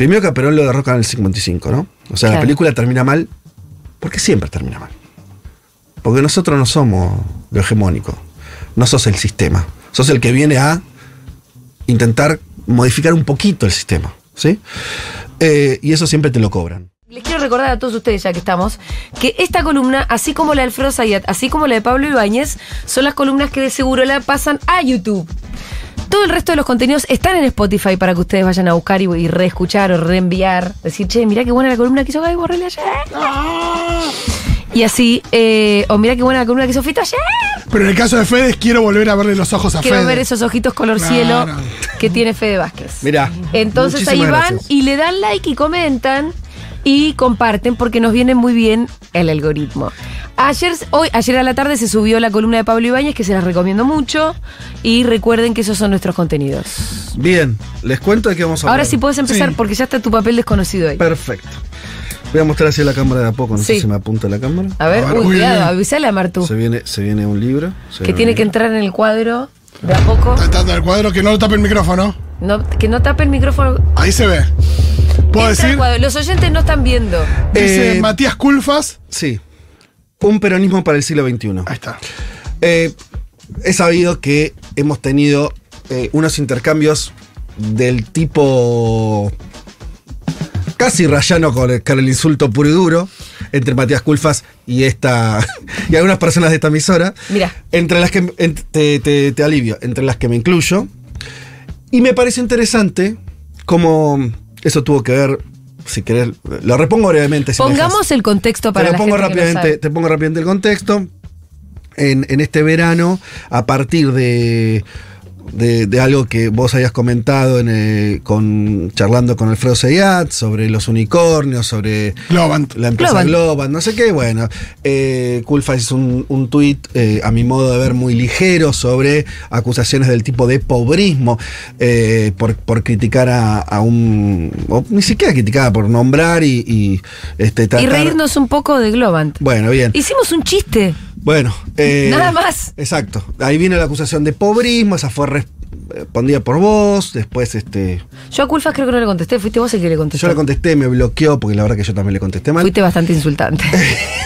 Primero que Perón lo derrocan en el 55, ¿no? O sea, la película termina mal porque siempre termina mal. Porque nosotros no somos lo hegemónico. No sos el sistema. Sos el que viene a intentar modificar un poquito el sistema. ¿Sí? Eh, y eso siempre te lo cobran. Les quiero recordar a todos ustedes, ya que estamos, que esta columna, así como la de Alfredo Zayat, así como la de Pablo Ibáñez, son las columnas que de seguro la pasan a YouTube. Todo el resto de los contenidos están en Spotify para que ustedes vayan a buscar y, reescuchar o reenviar. Decir, che, mirá qué buena la columna que hizo Gaby Borrell ayer. Ah. Y así, eh, o oh, mirá qué buena la columna que hizo Fito ayer. Pero en el caso de Fede, quiero volver a verle los ojos a Quiero ver esos ojitos color cielo que tiene Fede Vázquez. Mirá. Entonces ahí van y le dan like y comentan y comparten porque nos viene muy bien el algoritmo. Ayer, hoy, ayer a la tarde se subió la columna de Pablo Ibáñez, que se las recomiendo mucho. Y recuerden que esos son nuestros contenidos. Bien, les cuento de qué vamos a hablar. Ahora sí puedes empezar porque ya está tu papel desconocido ahí. Perfecto. Voy a mostrar así la cámara de a poco, no sé si me apunta la cámara. A ver, cuidado, a Martú. Se viene, se viene un libro. Que tiene que entrar en el cuadro de a poco. Está entrando el cuadro, que no lo tape el micrófono. No, que no tape el micrófono. Ahí se ve. Los oyentes no están viendo. Eh, Matías Culfas. Sí. Un peronismo para el siglo XXI. Ahí está. Eh, he sabido que hemos tenido eh, unos intercambios del tipo casi rayano con el, insulto puro y duro entre Matías Culfas y esta y algunas personas de esta emisora. Mira. Entre las que te, te, alivio, entre las que me incluyo. Y me parece interesante como eso tuvo que ver, si querés, lo repongo brevemente. Pongamos el contexto para te rápidamente, Te pongo rápidamente el contexto. En, en este verano, a partir de de, algo que vos habías comentado en eh, con, charlando con Alfredo Seyat sobre los unicornios, sobre la empresa Globant. no sé qué. Bueno, eh, Kulfa hizo un, un tuit, eh, a mi modo de ver, muy ligero sobre acusaciones del tipo de pobrismo eh, por, criticar a, un. ni siquiera criticada, por nombrar y. Y, este, y reírnos un poco de Globant. Bueno, bien. Hicimos un chiste. Bueno. Eh, Nada más. Exacto. Ahí viene la acusación de pobrismo, esa fue respondida eh, por vos, después este... Yo a Culfas creo que no le contesté, fuiste vos el que le contesté. Yo le contesté, me bloqueó, porque la verdad que yo también le contesté mal. Fuiste bastante insultante.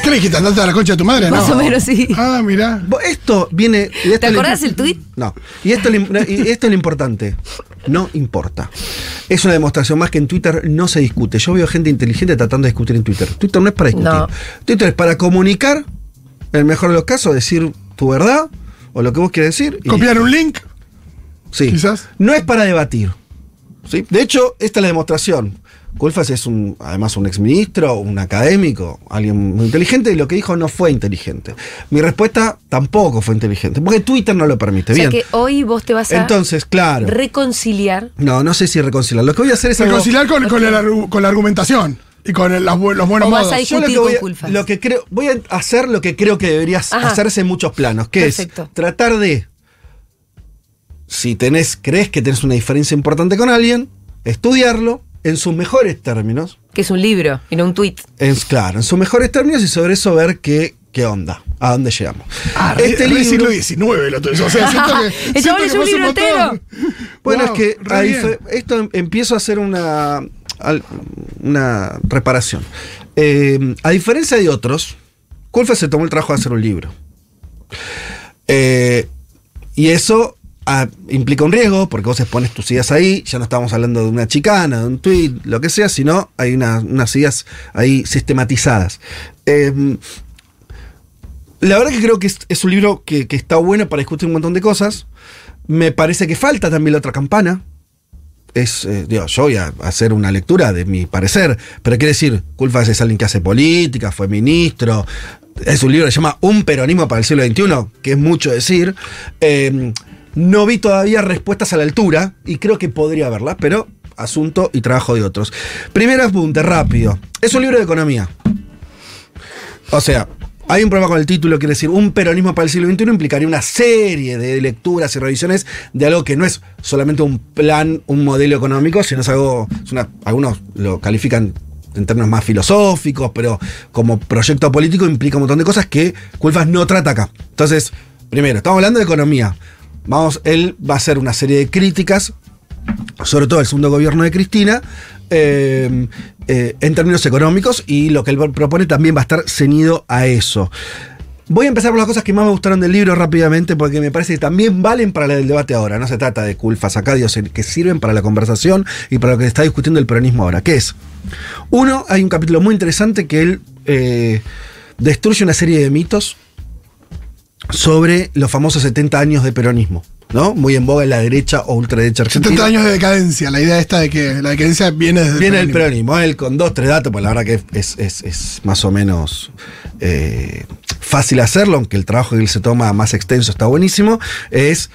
¿Crees que a la concha de tu madre? Más o menos, sí. Ah, mirá. Esto viene... ¿Te acordás el tuit? No. Y esto, y esto es lo importante. No importa. Es una demostración más que en Twitter no se discute. Yo veo gente inteligente tratando de discutir en Twitter. Twitter no es para discutir. Twitter es para comunicar el mejor de los casos, decir tu verdad o lo que vos quieres decir. Copiar un link. Sí. Quizás. No es para debatir. ¿sí? De hecho, esta es la demostración. Culfas es un, además un exministro, un académico, alguien muy inteligente, y lo que dijo no fue inteligente. Mi respuesta tampoco fue inteligente, porque Twitter no lo permite. O que hoy vos te vas a Entonces, claro, reconciliar. No, no sé si reconciliar. Lo que voy a hacer es. Reconciliar con, la, con la argumentación. Y con los, buenos modos. Yo lo que, voy, a, voy a hacer lo que creo que deberías hacerse en muchos planos, que es tratar de, si tenés, crees que tenés una diferencia importante con alguien, estudiarlo en sus mejores términos. Que es un libro y no un tweet. Es, claro, en sus mejores términos y sobre eso ver qué, qué onda, a dónde llegamos. Ah, este libro, siglo XIX un libro Bueno, es que esto empiezo a hacer una una reparación. Eh, a diferencia de otros, Culpa se tomó el trabajo de hacer un libro. Eh, y eso ah, implica un riesgo, porque vos expones tus ideas ahí, ya no estamos hablando de una chicana, de un tweet, lo que sea, sino hay unas ideas ahí sistematizadas. Eh, la verdad que creo que es, un libro que, que, está bueno para discutir un montón de cosas. Me parece que falta también la otra campana es, eh, yo voy a hacer una lectura de mi parecer, pero quiere decir, Culfas es alguien que hace política, fue ministro, es un libro que se llama Un peronismo para el siglo XXI, que es mucho decir. Em, no vi todavía respuestas a la altura y creo que podría haberlas, pero asunto y trabajo de otros. Primero apunte, rápido. Es un libro de economía. O sea, hay un problema con el título, quiere decir, un peronismo para el siglo XXI implicaría una serie de lecturas y revisiones de algo que no es solamente un plan, un modelo económico, sino es algo, algunos lo califican en términos más filosóficos, pero como proyecto político implica un montón de cosas que Culfas no trata acá. Entonces, primero, estamos hablando de economía. Vamos, él va a hacer una serie de críticas, sobre todo el segundo gobierno de Cristina, eh, eh, en términos económicos y lo que él propone también va a estar ceñido a eso. Voy a empezar por las cosas que más me gustaron del libro rápidamente porque me parece que también valen para el debate ahora. No se trata de culpas acá, Dios, que sirven para la conversación y para lo que se está discutiendo el peronismo ahora. ¿Qué es? Uno, hay un capítulo muy interesante que él eh, destruye una serie de mitos sobre los famosos 70 años de peronismo. ¿no? Muy en boga en la derecha o ultraderecha argentina. 70 años de decadencia, la idea esta de que la decadencia viene desde. Viene el peronismo, él con dos, tres datos, pues la verdad que es, más o menos eh, fácil hacerlo, aunque el trabajo que él se toma más extenso está buenísimo. Es,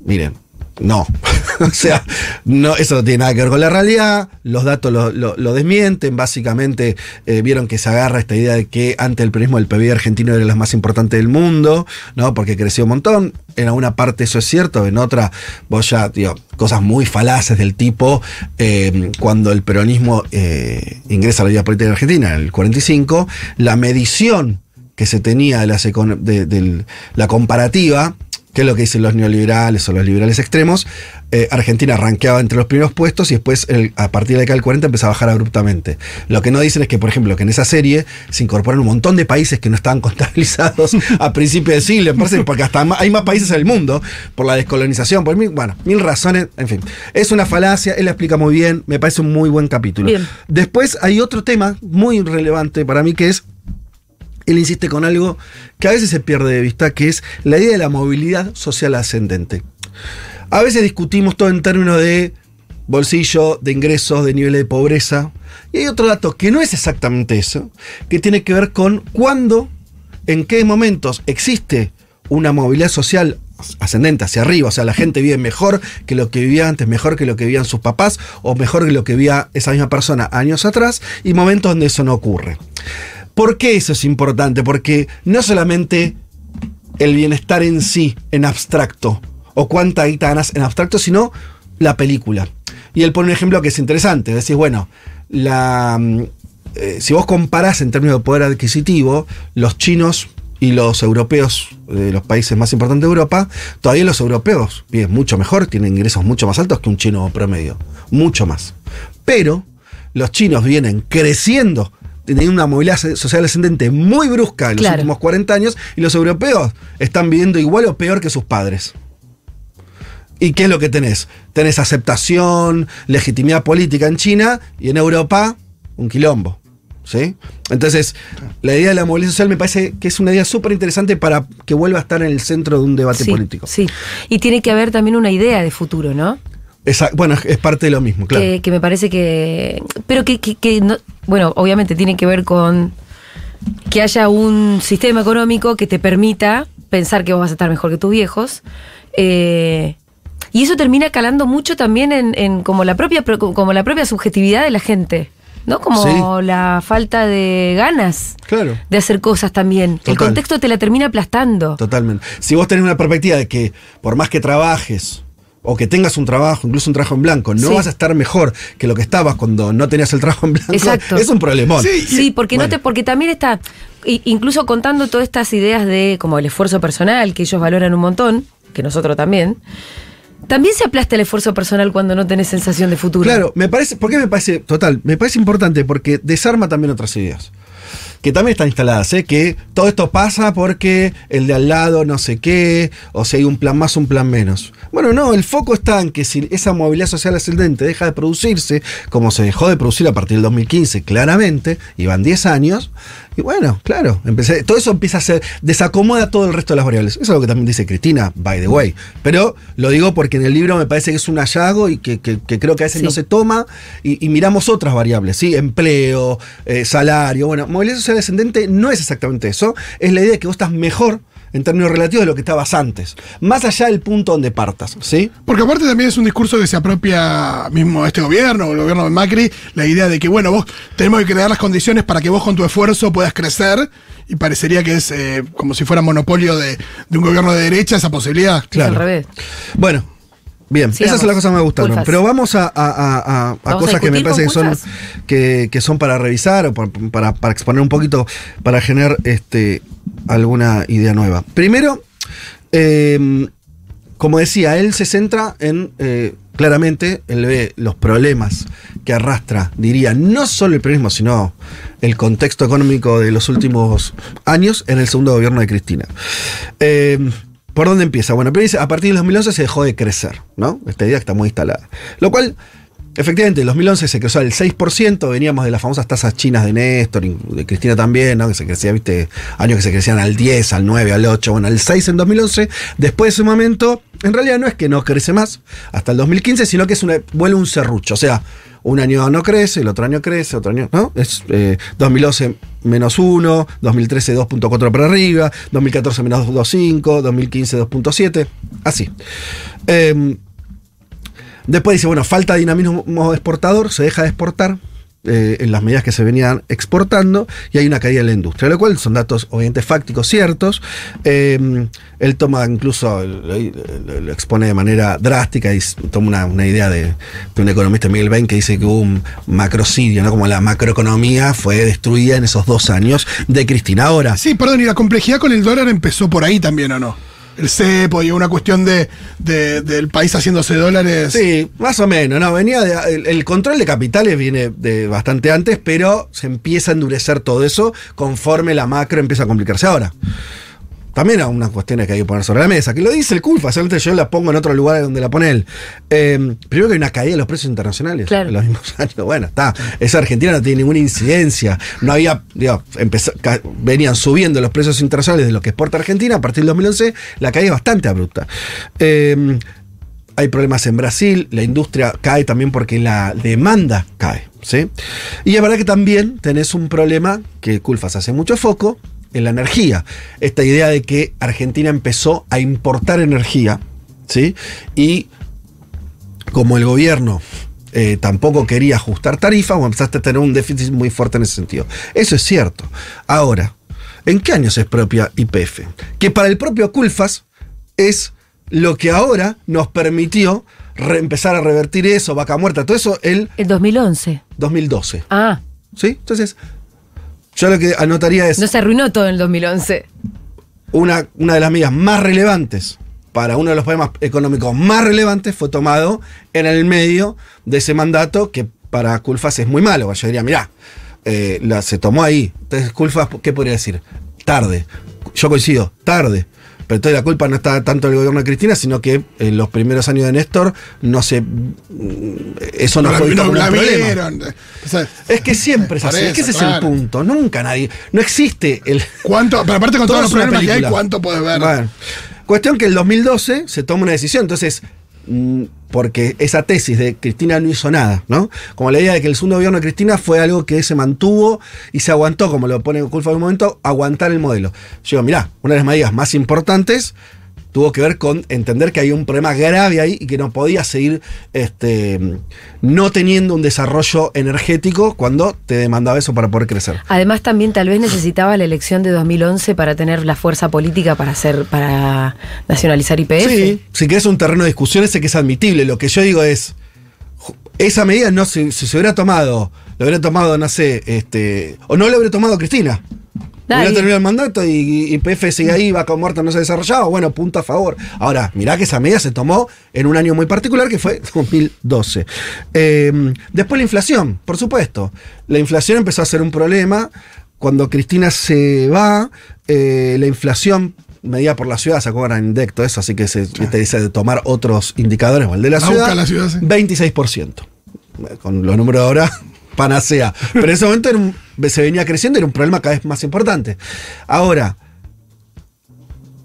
miren, no. o sea, no, eso no tiene nada que ver con la realidad. Los datos lo, desmienten. Básicamente eh, vieron que se agarra esta idea de que ante el peronismo el PBI argentino era el más importante del mundo, ¿no? Porque creció un montón. En alguna parte eso es cierto, en otra, vos ya, cosas muy falaces del tipo eh, cuando el peronismo eh, ingresa a la vida política de Argentina en el 45, la medición que se tenía de, de, de la comparativa que es lo que dicen los neoliberales o los liberales extremos, eh, Argentina arranqueaba entre los primeros puestos y después a partir de acá del 40 empezó a bajar abruptamente. Lo que no dicen es que, por ejemplo, que en esa serie se incorporan un montón de países que no estaban contabilizados a principios de siglo, porque hasta hay más países en el mundo por la descolonización, por mil, bueno, mil razones, en fin. Es una falacia, él la explica muy bien, me parece un muy buen capítulo. Después hay otro tema muy relevante para mí que es él insiste con algo que a veces se pierde de vista, que es la idea de la movilidad social ascendente. A veces discutimos todo en términos de bolsillo, de ingresos, de nivel de pobreza. Y hay otro dato que no es exactamente eso, que tiene que ver con cuándo, en qué momentos existe una movilidad social ascendente hacia arriba, o sea, la gente vive mejor que lo que vivía antes, mejor que lo que vivían sus papás o mejor que lo que vivía esa misma persona años atrás y momentos donde eso no ocurre. ¿Por qué eso es importante? Porque no solamente el bienestar en sí, en abstracto, o cuánta guita ganas en abstracto, sino la película. Y él pone un ejemplo que es interesante. Decís, bueno, mm, eh, si vos comparás en términos de poder adquisitivo, los chinos y los europeos de eh, los países más importantes de Europa, todavía los europeos viven mucho mejor, tienen ingresos mucho más altos que un chino promedio. Mucho más. Pero los chinos vienen creciendo tenido una movilidad social ascendente muy brusca en los últimos 40 años y los europeos están viviendo igual o peor que sus padres. ¿Y qué es lo que tenés? Tenés aceptación, legitimidad política en China y en Europa un quilombo. ¿Sí? Entonces, la idea de la movilidad social me parece que es una idea súper interesante para que vuelva a estar en el centro de un debate político. Sí, y tiene que haber también una idea de futuro, ¿no? bueno, es parte de lo mismo, claro. Que, me parece que. Pero que, bueno, obviamente tiene que ver con que haya un sistema económico que te permita pensar que vos vas a estar mejor que tus viejos. Eh, y eso termina calando mucho también en, como la propia como la propia subjetividad de la gente. ¿no? Como la falta de ganas claro. de hacer cosas también. El contexto te la termina aplastando. Totalmente. Si vos tenés una perspectiva de que por más que trabajes, o que tengas un trabajo, incluso un trabajo en blanco, no vas a estar mejor que lo que estabas cuando no tenías el trabajo en blanco. Es un problemón. Sí, porque no te, porque también está, incluso contando todas estas ideas de como el esfuerzo personal, que ellos valoran un montón, que nosotros también. También se aplasta el esfuerzo personal cuando no tenés sensación de futuro. Claro, me parece, ¿por qué me parece, total, me parece importante porque desarma también otras ideas que también están instaladas, ¿eh? que todo esto pasa porque el de al lado no sé qué, o si hay un plan más, o un plan menos. Bueno, no, el foco está en que si esa movilidad social ascendente deja de producirse, como se dejó de producir a partir del 2015, claramente, y van 10 años, y bueno, claro, empecé, todo eso empieza a ser, desacomoda todo el resto de las variables. Eso es lo que también dice Cristina, by the way. Pero lo digo porque en el libro me parece que es un hallazgo y que, creo que a veces no se toma y, miramos otras variables, ¿sí? Empleo, eh, salario. Bueno, movilidad social descendente no es exactamente eso, es la idea de que vos estás mejor en términos relativos de lo que estabas antes, más allá del punto donde partas, ¿sí? Porque aparte también es un discurso que se apropia mismo este gobierno, el gobierno de Macri, la idea de que, bueno, vos tenemos que crear las condiciones para que vos con tu esfuerzo puedas crecer, y parecería que es eh, como si fuera monopolio de, de, un gobierno de derecha esa posibilidad. Claro. al revés. Bueno, Bien, esa es la cosa que me gusta, gustado Pero vamos a, cosas que me parece que son, que, son para revisar o para, exponer un poquito, para generar este, alguna idea nueva. Primero, em, como decía, él se centra en. Eh, claramente, él ve los problemas que arrastra, diría, no solo el periodismo, sino el contexto económico de los últimos años en el segundo gobierno de Cristina. Em, ¿Por dónde empieza? Bueno, pero dice, a partir del 2011 se dejó de crecer, ¿no? Esta idea está muy instalada. Lo cual, efectivamente, en 2011 se creció al 6%, veníamos de las famosas tasas chinas de Néstor, de Cristina también, ¿no? Que se crecía, viste, años que se crecían al 10, al 9, al 8, bueno, al 6 en 2011. Después de ese momento, en realidad no es que no crece más hasta el 2015, sino que es una, vuelve un serrucho, o sea, un año no crece, el otro año crece, otro año, ¿no? Es 2011 eh, menos 1, 2013 2.4 para arriba, 2014 menos 2.5, 2015 2.7, así. Em, después dice, bueno, falta dinamismo exportador, se deja de exportar. Eh, en las medidas que se venían exportando y hay una caída de la industria, lo cual son datos obviamente fácticos ciertos. Em, él toma incluso, lo, expone de manera drástica y toma una, idea de, un economista Miguel Bain que dice que hubo un macrocidio, ¿no? como la macroeconomía fue destruida en esos dos años de Cristina ahora. Sí, perdón, y la complejidad con el dólar empezó por ahí también, ¿o no? el cepo y una cuestión de, del país haciéndose dólares. Sí, más o menos, no, venía el, control de capitales viene de bastante antes, pero se empieza a endurecer todo eso conforme la macro empieza a complicarse ahora. También hay unas cuestiones que hay que poner sobre la mesa, que lo dice el CULFA, solamente yo la pongo en otro lugar donde la pone él. Em, primero que hay una caída de los precios internacionales en los mismos años. Bueno, está. Esa Argentina no tiene ninguna incidencia. No había, venían subiendo los precios internacionales de lo que exporta Argentina a partir del 2011. La caída es bastante abrupta. Em, hay problemas en Brasil, la industria cae también porque la demanda cae. ¿sí? Y es verdad que también tenés un problema que Culfas hace mucho foco, en la energía. Esta idea de que Argentina empezó a importar energía, ¿sí? Y como el gobierno eh, tampoco quería ajustar tarifas, empezaste a tener un déficit muy fuerte en ese sentido. Eso es cierto. Ahora, ¿en qué años es propia YPF? Que para el propio Culfas es lo que ahora nos permitió empezar a revertir eso, vaca muerta, todo eso. El, el 2011. 2012. Ah. ¿Sí? Entonces, yo lo que anotaría es. No se arruinó todo en el 2011. Una, una de las medidas más relevantes para uno de los problemas económicos más relevantes fue tomado en el medio de ese mandato que para Culfas es muy malo. Yo diría, mirá, eh, la, se tomó ahí. Entonces, Culfas, ¿qué podría decir? Tarde. Yo coincido, tarde. Pero entonces la culpa no está tanto del gobierno de Cristina, sino que en eh, los primeros años de Néstor no se. Mm, eso no, fue un problema. es que siempre es así, es que ese es el punto. Nunca nadie. No existe el. ¿Cuánto? Pero aparte con todos los problemas ¿cuánto puede ver? cuestión que en el 2012 se toma una decisión. Entonces, Mm, porque esa tesis de Cristina no hizo nada, ¿no? Como la idea de que el segundo gobierno de Cristina fue algo que se mantuvo y se aguantó, como lo pone Culfa en un momento, aguantar el modelo. Yo digo, una de las medidas más importantes tuvo que ver con entender que hay un problema grave ahí y que no podía seguir este, no teniendo un desarrollo energético cuando te demandaba eso para poder crecer. Además también tal vez necesitaba la elección de 2011 para tener la fuerza política para hacer para nacionalizar IPF. Sí, que es un terreno de discusión ese que es admitible, lo que yo digo es esa medida no si, se hubiera tomado, lo hubiera tomado no sé, este o no lo hubiera tomado Cristina no terminó el mandato y, PF sigue ahí, con Muerta no se ha desarrollado. Bueno, punto a favor. Ahora, mirá que esa medida se tomó en un año muy particular que fue 2012. Em, después la inflación, por supuesto. La inflación empezó a ser un problema. Cuando Cristina se va, eh, la inflación medida por la ciudad, ¿se acuerdan en todo eso, así que se te este, dice de tomar otros indicadores o el de la, ciudad. 26%. Con los números de ahora panacea. Pero en ese momento se venía creciendo y era un problema cada vez más importante. Ahora,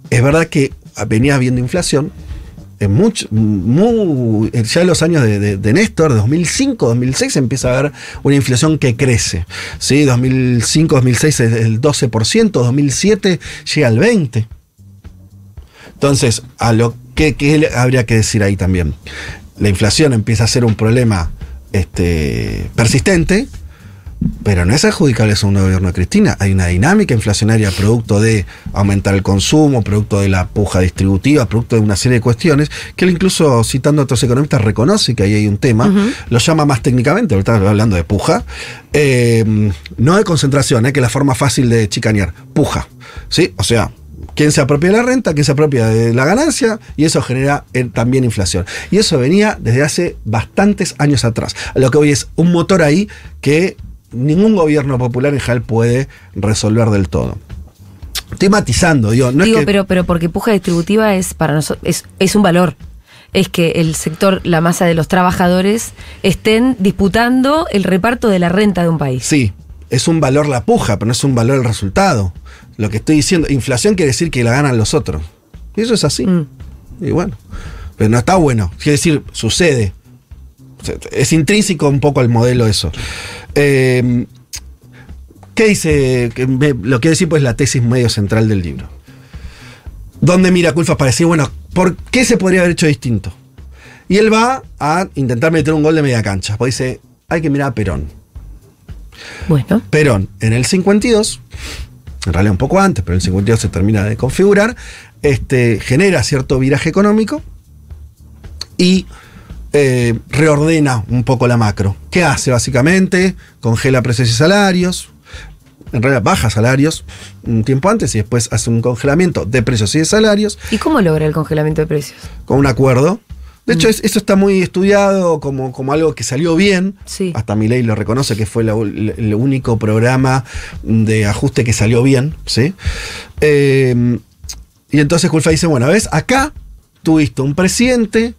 es verdad que venía habiendo inflación. ya en los años de, Néstor, 2005, 2006, empieza a haber una inflación que crece. ¿sí? 2005, 2006 es el 12%, 2007 llega al 20%. Entonces, a lo habría que decir ahí también. La inflación empieza a ser un problema este, persistente, pero no es adjudicable a un gobierno de Cristina. Hay una dinámica inflacionaria producto de aumentar el consumo, producto de la puja distributiva, producto de una serie de cuestiones, que él incluso, citando a otros economistas, reconoce que ahí hay un tema, lo llama más técnicamente, ahorita hablando de puja, eh, no de concentración, eh, que la forma fácil de chicanear, puja. ¿sí? O sea, Quién se apropia de la renta, quien se apropia de la ganancia, y eso genera eh, también inflación. Y eso venía desde hace bastantes años atrás. Lo que hoy es un motor ahí que ningún gobierno popular en general puede resolver del todo. Estoy matizando, digo, digo, pero, pero porque puja distributiva es para nosotros, es un valor es que el sector, la masa de los trabajadores, estén disputando el reparto de la renta de un país. Sí, es un valor la puja, pero no es un valor el resultado. Lo que estoy diciendo, inflación quiere decir que la ganan los otros. Y eso es así. Mm. Y bueno, pero no está bueno. Quiere decir, sucede. es intrínseco un poco al modelo eso. Em, ¿Qué dice? Lo que decir pues la tesis medio central del libro. ¿Dónde mira Culfas para decir, bueno, ¿por qué se podría haber hecho distinto? Y él va a intentar meter un gol de media cancha. Pues dice, hay que mirar a Perón. Bueno. en el 52, en realidad un poco antes, pero en el 52 se termina de configurar, este, genera cierto viraje económico y eh, reordena un poco la macro. ¿Qué hace básicamente? Congela precios y salarios, en realidad baja salarios un tiempo antes y después hace un congelamiento de precios y de salarios. ¿Y cómo logra el congelamiento de precios? Con un acuerdo de hecho, mm. eso está muy estudiado como, algo que salió bien. Hasta ley lo reconoce que fue el único programa de ajuste que salió bien. ¿sí? Em, y entonces Culfa dice: Bueno, ves, acá tuviste un presidente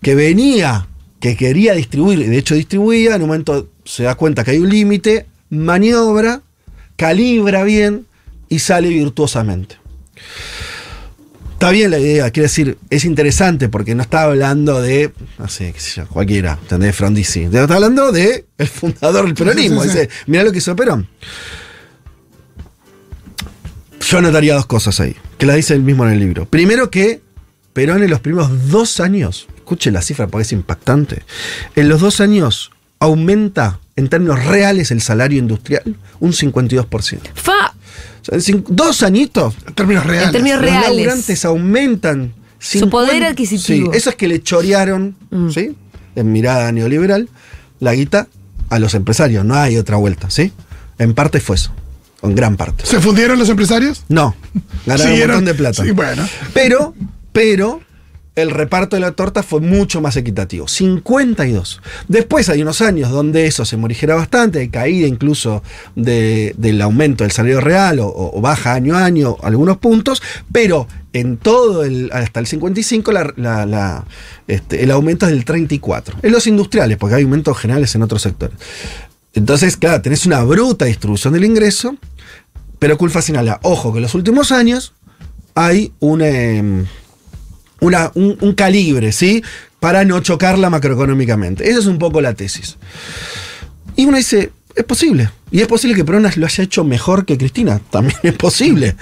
que venía, que quería distribuir, y de hecho distribuía, en un momento se da cuenta que hay un límite, maniobra, calibra bien y sale virtuosamente. Está bien la idea, quiero decir, es interesante porque no está hablando de, no sé, qué sé yo, cualquiera, ¿entendés? Frondizi. Está hablando de el fundador del peronismo. Dice, mirá lo que hizo Perón. Yo notaría dos cosas ahí, que las dice él mismo en el libro. Primero que Perón en los primeros dos años, escuche la cifra porque es impactante, en los dos años aumenta en términos reales el salario industrial un 52%. ¡Fa! dos añitos. En términos reales. En términos reales. Los laburantes aumentan. Su poder adquisitivo. Sí, eso es que le chorearon, mm. ¿sí? En mirada neoliberal, la guita a los empresarios. No hay otra vuelta, ¿sí? En parte fue eso. En gran parte. ¿Se fundieron los empresarios? No. Ganaron un montón de plata. Sí, bueno. Pero, pero, el reparto de la torta fue mucho más equitativo. 52. Después hay unos años donde eso se morigera bastante, hay caída incluso del aumento del salario real o, baja año a año algunos puntos, pero en todo hasta el 55 este, el aumento es del 34. En los industriales, porque hay aumentos generales en otros sectores. Entonces, claro, tenés una bruta distribución del ingreso, pero Culfa ala. ojo, que en los últimos años hay un... Em, un, calibre, ¿sí? Para no chocarla macroeconómicamente. Esa es un poco la tesis. Y uno dice, es posible. Y es posible que Perón lo haya hecho mejor que Cristina. También es posible.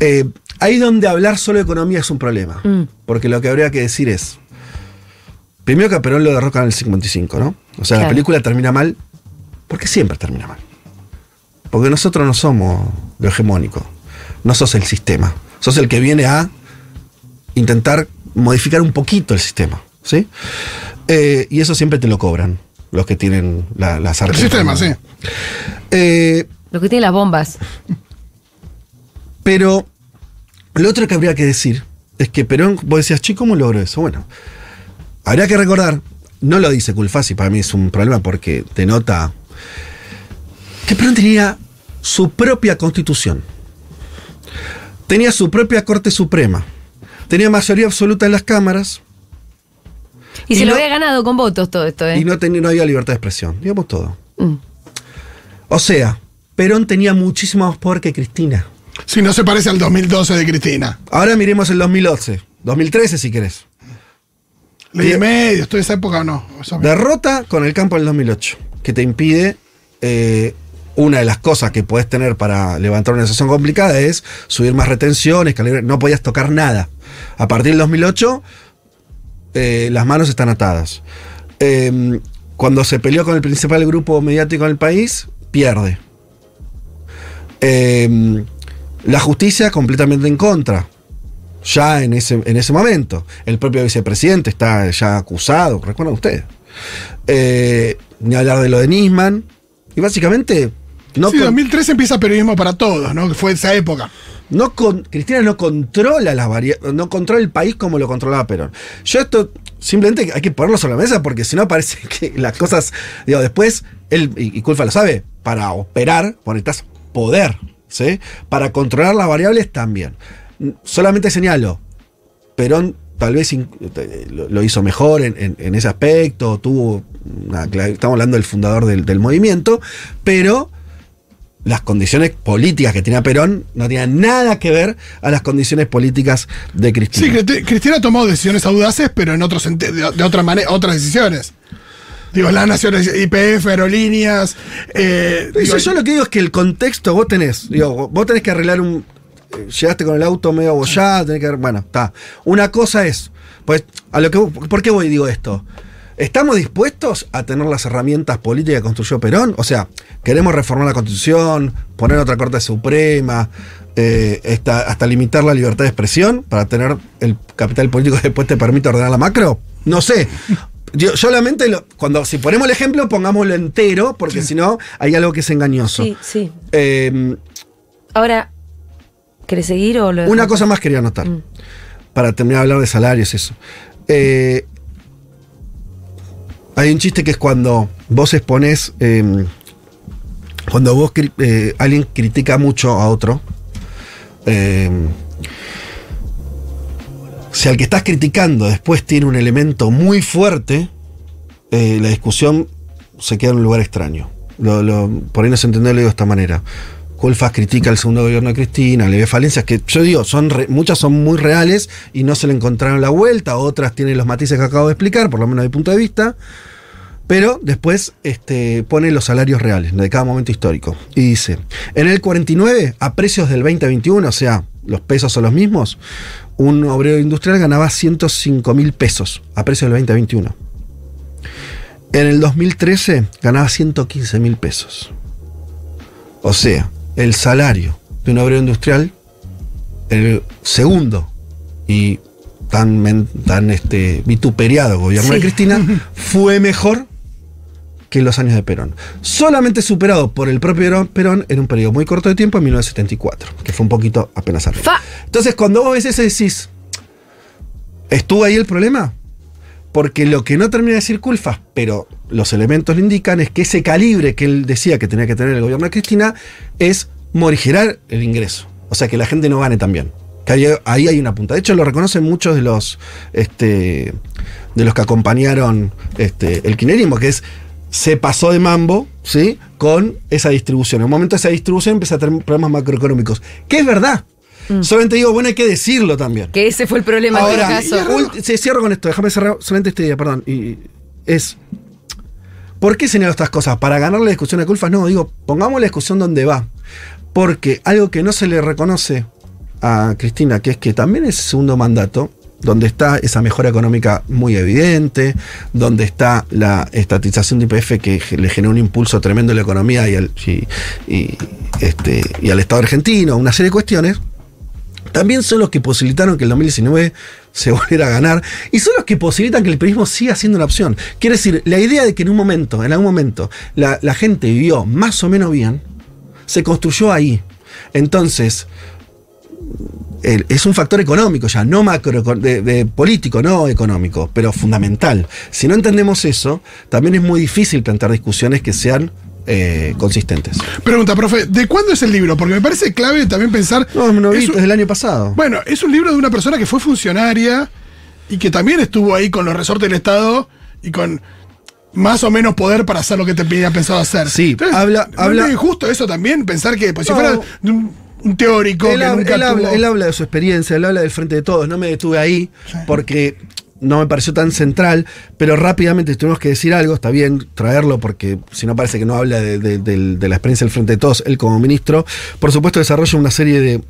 Eh, ahí donde hablar solo de economía es un problema. Mm. Porque lo que habría que decir es. Primero que a Perón lo derrocan en el 55, ¿no? O sea, la película termina mal. Porque siempre termina mal. Porque nosotros no somos lo hegemónico. No sos el sistema. Sos el que viene a intentar modificar un poquito el sistema. ¿sí? Eh, y eso siempre te lo cobran los que tienen las artes. El sistema, sí. Eh, los que tienen las bombas. Pero lo otro que habría que decir es que Perón, vos decías, chico, ¿cómo logro eso? Bueno, habría que recordar, no lo dice Culfasi, para mí es un problema porque te nota que Perón tenía su propia constitución, tenía su propia Corte Suprema Tenía mayoría absoluta en las cámaras. Y, se lo había ganado con votos todo esto, ¿eh? Y no, no había libertad de expresión, digamos todo. Mm. O sea, Perón tenía muchísimo más poder que Cristina. Si no se parece al 2012 de Cristina. Ahora miremos el 2011, 2013 si querés. Ley de medios, toda esa época o no. Derrota con el campo del 2008, que te impide eh, una de las cosas que puedes tener para levantar una sesión complicada es subir más retenciones, no podías tocar nada. A partir del 2008, eh, las manos están atadas. Em, cuando se peleó con el principal grupo mediático del país, pierde. Em, la justicia completamente en contra. Ya en ese, momento. El propio vicepresidente está ya acusado, Recuerda usted... Eh, ni hablar de lo de Nisman. Y básicamente sí, 2003 empieza periodismo para todos, ¿no? Fue esa época. No Cristina no controla las no controla el país como lo controlaba Perón. Yo esto simplemente hay que ponerlo sobre la mesa porque si no parece que las cosas, digo, después, él, y Culfa lo sabe, para operar necesitas poder, ¿sí? Para controlar las variables también. Solamente señalo, Perón tal vez eh, lo hizo mejor en, ese aspecto, tuvo, estamos hablando del fundador del movimiento, pero las condiciones políticas que tenía Perón no tenían nada que ver a las condiciones políticas de Cristina. Sí, Cristina ha tomado decisiones audaces, pero en otros de, otra manera, otras decisiones. Digo, las naciones IPF, aerolíneas. Eh, yo, lo que digo es que el contexto vos tenés. Digo, vos tenés que arreglar un. Eh, llegaste con el auto medio abollado, tenés que. Bueno, está. Una cosa es. Pues, a lo que, ¿Por qué voy digo esto? ¿Estamos dispuestos a tener las herramientas políticas que construyó Perón? O sea, queremos reformar la constitución, poner otra Corte Suprema, eh, hasta, limitar la libertad de expresión para tener el capital político que después te permite ordenar la macro. No sé. Yo solamente, cuando si ponemos el ejemplo, pongámoslo entero, porque si no, hay algo que es engañoso. Sí, sí. Eh, Ahora, ¿querés seguir o lo Una cosa más quería anotar, mm. para terminar de hablar de salarios, eso. Eh, hay un chiste que es cuando vos expones. Em, cuando vos eh, alguien critica mucho a otro. Em, si al que estás criticando después tiene un elemento muy fuerte, eh, la discusión se queda en un lugar extraño. Lo, lo, por ahí no se entendió de esta manera. Colfas critica el segundo gobierno de Cristina, le ve falencias que yo digo, son muchas son muy reales y no se le encontraron la vuelta, otras tienen los matices que acabo de explicar, por lo menos de mi punto de vista. Pero después este, pone los salarios reales de cada momento histórico. Y dice, en el 49, a precios del 2021, o sea, los pesos son los mismos, un obrero industrial ganaba 105 mil pesos a precios del 2021. En el 2013 ganaba 115 mil pesos. O sea, el salario de un obrero industrial, el segundo y tan, este, vituperiado gobierno de Cristina, fue mejor que en los años de Perón. Solamente superado por el propio Perón en un periodo muy corto de tiempo, en 1974, que fue un poquito apenas arriba. Entonces, cuando vos ves veces decís, ¿estuvo ahí el problema? Porque lo que no termina de decir Culfas, pero los elementos le indican, es que ese calibre que él decía que tenía que tener el gobierno de Cristina es morigerar el ingreso. O sea, que la gente no gane también. Que ahí, hay una punta. De hecho, lo reconocen muchos de los, este, de los que acompañaron este, el kinerismo, que es se pasó de mambo, ¿sí? Con esa distribución. En un momento esa distribución empieza a tener problemas macroeconómicos. Que es verdad. Mm. Solamente digo, bueno, hay que decirlo también. Que ese fue el problema Ahora, este caso. cierro con esto, déjame cerrar solamente este día, perdón. Y es. ¿Por qué señalo estas cosas? ¿Para ganar la discusión de culpas? No, digo, pongamos la discusión donde va. Porque algo que no se le reconoce a Cristina, que es que también es segundo mandato, donde está esa mejora económica muy evidente, donde está la estatización de IPF que le generó un impulso tremendo a la economía y al, y este, al Estado argentino, una serie de cuestiones también son los que posibilitaron que el 2019 se volviera a ganar y son los que posibilitan que el periodismo siga siendo una opción. Quiere decir, la idea de que en un momento, en algún momento, la, gente vivió más o menos bien, se construyó ahí. Entonces, es un factor económico ya, no macro, de, político, no económico, pero fundamental. Si no entendemos eso, también es muy difícil plantear discusiones que sean eh, consistentes. Pregunta, profe, ¿de cuándo es el libro? Porque me parece clave también pensar. No, es del año pasado. Bueno, es un libro de una persona que fue funcionaria y que también estuvo ahí con los resortes del Estado y con más o menos poder para hacer lo que tenía pensado hacer. Sí, habla, habla. Es justo eso también, pensar que pues, si fuera un teórico él, que nunca habla, él habla de su experiencia, él habla del frente de todos. No me detuve ahí porque no me pareció tan central, pero rápidamente tuvimos que decir algo, está bien traerlo porque si no parece que no habla de, la experiencia del Frente de Todos, él como ministro. Por supuesto desarrolla una serie de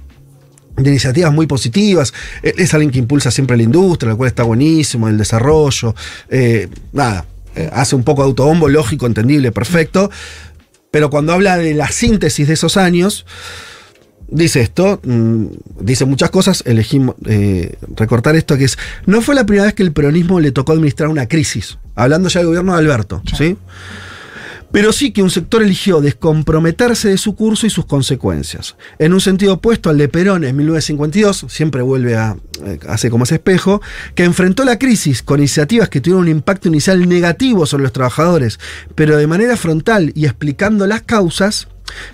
iniciativas muy positivas. E, es alguien que impulsa siempre la industria, la cual está buenísimo, el desarrollo. Eh, nada, eh, hace un poco de autobombo, lógico, entendible, perfecto. Pero cuando habla de la síntesis de esos años, dice esto, mm, dice muchas cosas, elegimos eh, recortar esto, que es, no fue la primera vez que el peronismo le tocó administrar una crisis, hablando ya del gobierno de Alberto, ¿sí? Pero sí que un sector eligió descomprometerse de su curso y sus consecuencias. En un sentido opuesto al de Perón en 1952, siempre vuelve a eh, hace como ese espejo, que enfrentó la crisis con iniciativas que tuvieron un impacto inicial negativo sobre los trabajadores, pero de manera frontal y explicando las causas,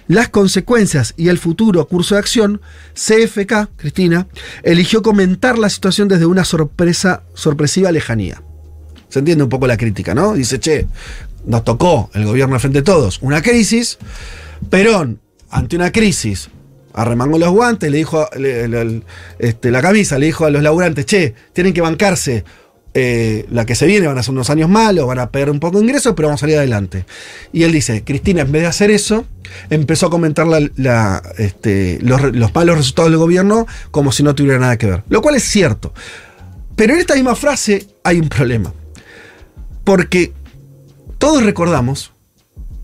las consecuencias y el futuro curso de acción, CFK, Cristina, eligió comentar la situación desde una sorpresa, sorpresiva lejanía. Se entiende un poco la crítica, ¿no? Dice, che, nos tocó el gobierno frente a todos, una crisis. Perón, ante una crisis, arremangó los guantes, le dijo este, la camisa, le dijo a los laburantes, che, tienen que bancarse eh, la que se viene, van a ser unos años malos, van a perder un poco de ingresos, pero vamos a salir adelante. Y él dice, Cristina, en vez de hacer eso, empezó a comentar este, los, malos resultados del gobierno como si no tuviera nada que ver. Lo cual es cierto. Pero en esta misma frase hay un problema. Porque todos recordamos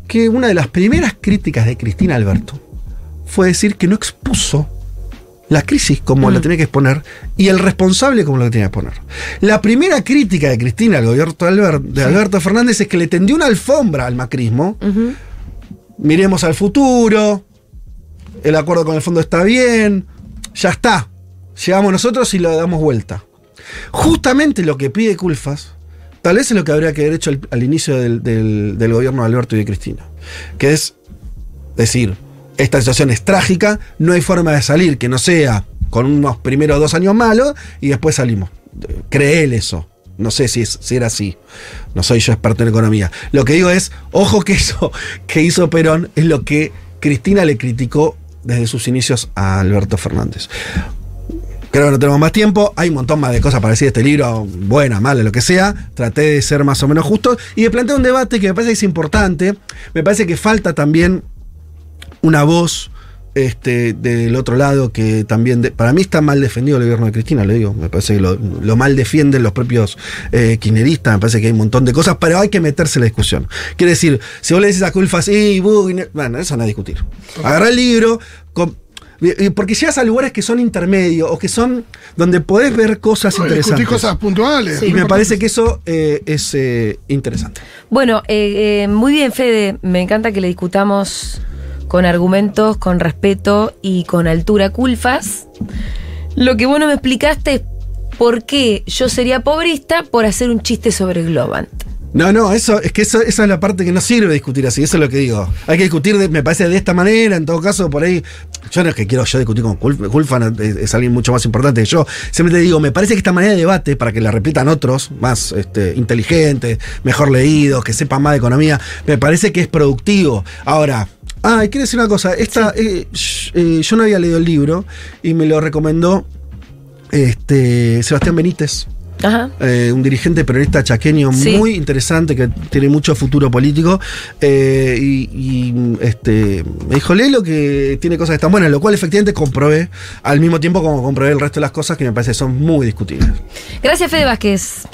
que una de las primeras críticas de Cristina Alberto fue decir que no expuso la crisis como la mm. tenía que exponer y el responsable como lo tiene tenía que exponer. La primera crítica de Cristina al gobierno de, Alberto Fernández es que le tendió una alfombra al macrismo. Miremos al futuro, el acuerdo con el fondo está bien, ya está. Llegamos nosotros y lo damos vuelta. Justamente lo que pide Culfas, tal vez es lo que habría que haber hecho al, inicio del, del gobierno de Alberto y de Cristina, que es decir, esta situación es trágica, no hay forma de salir que no sea con unos primeros dos años malos y después salimos. Cree eso. No sé si, si era así. No soy yo experto en economía. Lo que digo es, ojo que eso que hizo Perón es lo que Cristina le criticó desde sus inicios a Alberto Fernández. Creo que no tenemos más tiempo. Hay un montón más de cosas para decir este libro, buena, mala, lo que sea. Traté de ser más o menos justo y de plantear un debate que me parece que es importante. Me parece que falta también una voz este, del otro lado que también, para mí está mal defendido el gobierno de Cristina, lo digo, me parece que lo, mal defienden los propios eh, me parece que hay un montón de cosas, pero hay que meterse en la discusión. Quiere decir, si vos le decís a Culfa, y bueno, eso no es discutir. Agarra el libro, porque llegas a lugares que son intermedios o que son donde podés ver cosas interesantes interesantes. cosas puntuales. Y me parece que eso eh, es eh, interesante. Bueno, muy bien, Fede. Me encanta que le discutamos con argumentos, con respeto y con altura culfas. Lo que vos no me explicaste es por qué yo sería pobrista por hacer un chiste sobre Globant. No, no, eso es que esa es la parte que no sirve discutir así, eso es lo que digo. Hay que discutir, me parece, de esta manera, en todo caso, por ahí. Yo no es que quiero yo discutir con Culfas, es, es, alguien mucho más importante que yo. Siempre te digo, me parece que esta manera de debate, para que la repitan otros, más este, inteligentes, mejor leídos, que sepan más de economía, me parece que es productivo. Ahora, Ah, y quiero decir una cosa. Esta, eh, eh, yo no había leído el libro y me lo recomendó este, Sebastián Benítez. Eh, un dirigente peronista chaqueño muy interesante que tiene mucho futuro político. y, este, me dijo, lo que tiene cosas que están buenas, lo cual efectivamente comprobé al mismo tiempo como comprobé el resto de las cosas que me parece son muy discutibles. Gracias, Fede Vázquez.